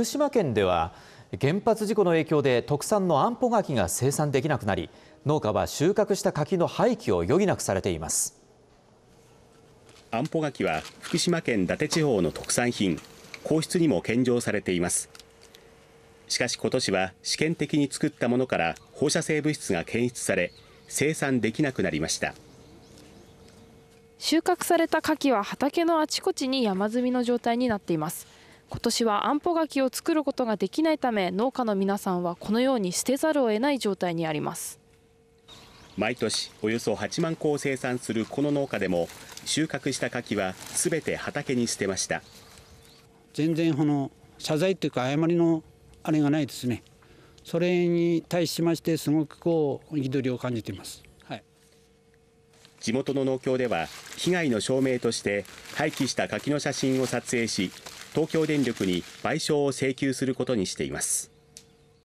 福島県では原発事故の影響で特産のあんぽ柿が生産できなくなり農家は収穫した柿の廃棄を余儀なくされていますあんぽ柿は福島県伊達地方の特産品皇室にも献上されていますしかし今年は試験的に作ったものから放射性物質が検出され生産できなくなりました収穫された牡蠣は畑のあちこちに山積みの状態になっています今年は安保柿を作ることができないため農家の皆さんはこのように捨てざるを得ない状態にあります毎年およそ8万個を生産するこの農家でも収穫した柿はすべて畑に捨てました全然この謝罪というか誤りのあれがないですねそれに対しましてすごくこう憤りを感じています、はい、地元の農協では被害の証明として廃棄した柿の写真を撮影し東京電力に賠償を請求することにしています。